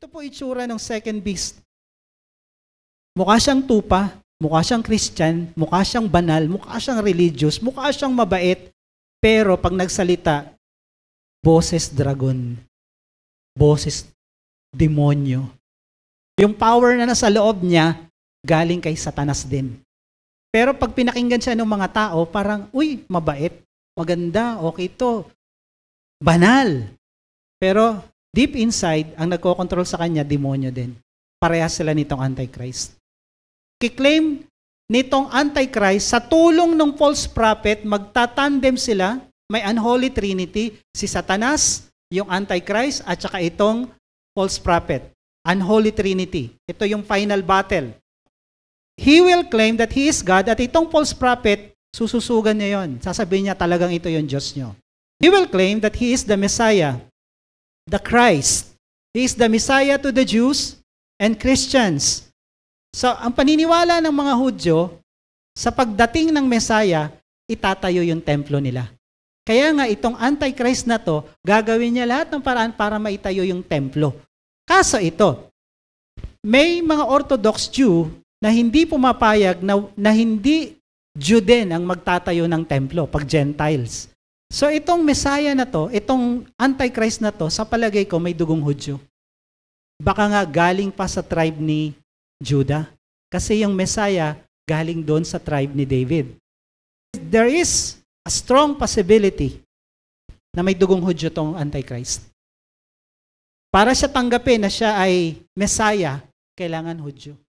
Ito po itsura ng second beast. Mukha siyang tupa, mukha siyang Christian, mukha siyang banal, mukha siyang religious, mukha siyang mabait, pero pag nagsalita, boses dragon, boses demonyo. Yung power na nasa loob niya, galing kay satanas din. Pero pag pinakinggan siya ng mga tao, parang, uy, mabait, maganda, okay to, banal. Pero deep inside, ang nagkocontrol sa kanya, demonyo din. Parehas sila nitong Antichrist. Kiklaim nitong Antichrist, sa tulong ng false prophet, magtatandem sila, may unholy trinity, si Satanas, yung Antichrist, at saka itong false prophet. Unholy trinity. Ito yung final battle. He will claim that he is God at itong false prophet, sususugan niya yon. Sasabihin niya talagang ito yung Diyos niyo. He will claim that he is the Messiah the Christ. He is the Messiah to the Jews and Christians. So, ang paniniwala ng mga Hudyo, sa pagdating ng Messiah, itatayo yung templo nila. Kaya nga itong Antichrist na to, gagawin niya lahat ng paraan para maitayo yung templo. Kaso ito, may mga Orthodox Jew na hindi pumapayag na, na hindi Jew din ang magtatayo ng templo pag Gentiles. So itong Messiah na to, itong Antichrist na to, sa palagay ko may dugong Hudyo. Baka nga galing pa sa tribe ni Judah. Kasi yung Messiah galing doon sa tribe ni David. There is a strong possibility na may dugong Hudyo tong Antichrist. Para siya tanggapin na siya ay Messiah, kailangan Hudyo.